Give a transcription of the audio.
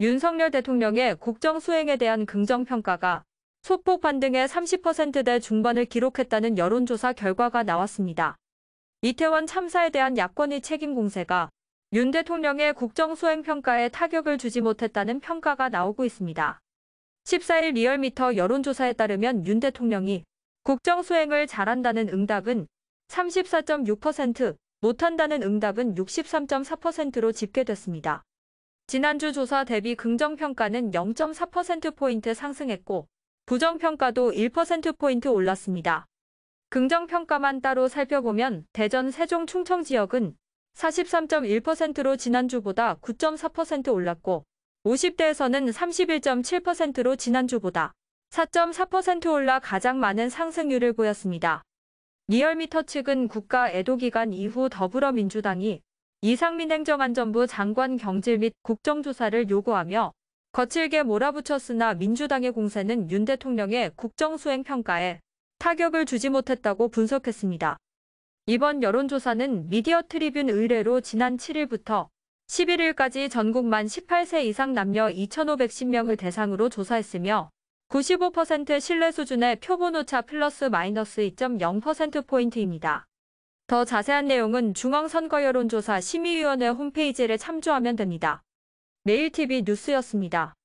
윤석열 대통령의 국정 수행에 대한 긍정평가가 소폭 반등의 30%대 중반을 기록했다는 여론조사 결과가 나왔습니다. 이태원 참사에 대한 야권의 책임 공세가 윤 대통령의 국정 수행 평가에 타격을 주지 못했다는 평가가 나오고 있습니다. 14일 리얼미터 여론조사에 따르면 윤 대통령이 국정 수행을 잘한다는 응답은 34.6%, 못한다는 응답은 63.4%로 집계됐습니다. 지난주 조사 대비 긍정평가는 0.4%포인트 상승했고 부정평가도 1%포인트 올랐습니다. 긍정평가만 따로 살펴보면 대전 세종 충청 지역은 43.1%로 지난주보다 9.4% 올랐고 50대에서는 31.7%로 지난주보다 4.4% 올라 가장 많은 상승률을 보였습니다. 리얼미터 측은 국가 애도기간 이후 더불어민주당이 이상민 행정안전부 장관 경질 및 국정조사를 요구하며 거칠게 몰아붙였으나 민주당의 공세는 윤 대통령의 국정수행 평가에 타격을 주지 못했다고 분석했습니다. 이번 여론조사는 미디어 트리뷴 의뢰로 지난 7일부터 11일까지 전국 만 18세 이상 남녀 2,510명을 대상으로 조사했으며 95% 신뢰 수준의 표본 오차 플러스 마이너스 2.0%포인트입니다. 더 자세한 내용은 중앙선거여론조사 심의위원회 홈페이지를 참조하면 됩니다. 메일TV 뉴스였습니다.